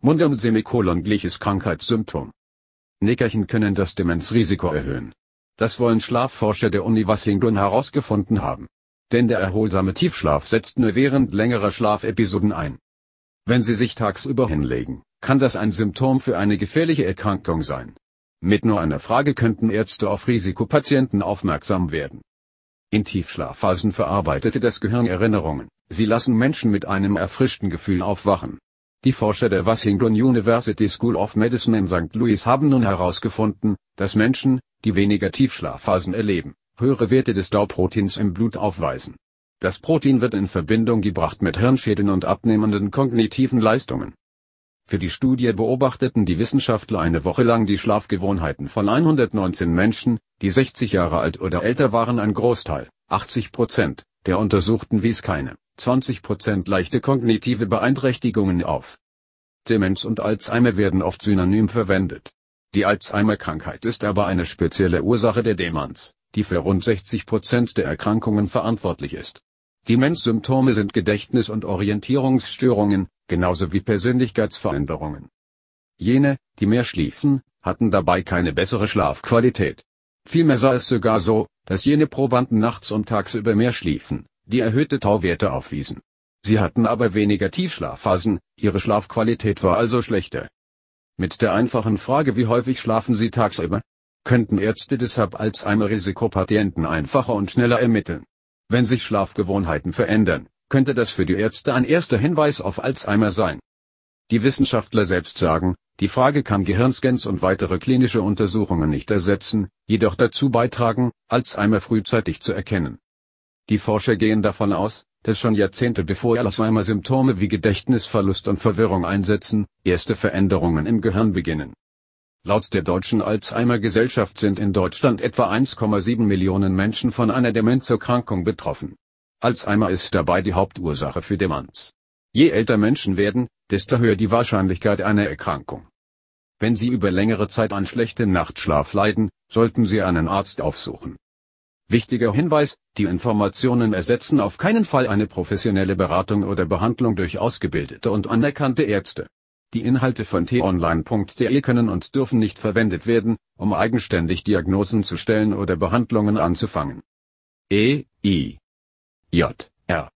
Mund- und Semikolon gleiches Krankheitssymptom. Nickerchen können das Demenzrisiko erhöhen. Das wollen Schlafforscher der Uni Washington herausgefunden haben. Denn der erholsame Tiefschlaf setzt nur während längerer Schlafepisoden ein. Wenn Sie sich tagsüber hinlegen, kann das ein Symptom für eine gefährliche Erkrankung sein. Mit nur einer Frage könnten Ärzte auf Risikopatienten aufmerksam werden. In Tiefschlafphasen verarbeitete das Gehirn Erinnerungen, sie lassen Menschen mit einem erfrischten Gefühl aufwachen. Die Forscher der Washington University School of Medicine in St. Louis haben nun herausgefunden, dass Menschen, die weniger Tiefschlafphasen erleben, höhere Werte des tau im Blut aufweisen. Das Protein wird in Verbindung gebracht mit Hirnschäden und abnehmenden kognitiven Leistungen. Für die Studie beobachteten die Wissenschaftler eine Woche lang die Schlafgewohnheiten von 119 Menschen, die 60 Jahre alt oder älter waren ein Großteil, 80 Prozent, der Untersuchten wies keine 20% leichte kognitive Beeinträchtigungen auf. Demenz und Alzheimer werden oft synonym verwendet. Die Alzheimer-Krankheit ist aber eine spezielle Ursache der Demenz, die für rund 60% der Erkrankungen verantwortlich ist. Demenz-Symptome sind Gedächtnis- und Orientierungsstörungen, genauso wie Persönlichkeitsveränderungen. Jene, die mehr schliefen, hatten dabei keine bessere Schlafqualität. Vielmehr sah es sogar so, dass jene Probanden nachts und tagsüber mehr schliefen, die erhöhte Tauwerte aufwiesen. Sie hatten aber weniger Tiefschlafphasen, ihre Schlafqualität war also schlechter. Mit der einfachen Frage, wie häufig schlafen sie tagsüber, könnten Ärzte deshalb Alzheimer-Risikopatienten einfacher und schneller ermitteln. Wenn sich Schlafgewohnheiten verändern, könnte das für die Ärzte ein erster Hinweis auf Alzheimer sein. Die Wissenschaftler selbst sagen, die Frage kann Gehirnscans und weitere klinische Untersuchungen nicht ersetzen, jedoch dazu beitragen, Alzheimer frühzeitig zu erkennen. Die Forscher gehen davon aus, dass schon Jahrzehnte bevor Alzheimer Symptome wie Gedächtnisverlust und Verwirrung einsetzen, erste Veränderungen im Gehirn beginnen. Laut der Deutschen Alzheimer Gesellschaft sind in Deutschland etwa 1,7 Millionen Menschen von einer Demenzerkrankung betroffen. Alzheimer ist dabei die Hauptursache für Demenz. Je älter Menschen werden, desto höher die Wahrscheinlichkeit einer Erkrankung. Wenn sie über längere Zeit an schlechtem Nachtschlaf leiden, sollten sie einen Arzt aufsuchen. Wichtiger Hinweis, die Informationen ersetzen auf keinen Fall eine professionelle Beratung oder Behandlung durch ausgebildete und anerkannte Ärzte. Die Inhalte von t-online.de können und dürfen nicht verwendet werden, um eigenständig Diagnosen zu stellen oder Behandlungen anzufangen. E, I, J, R.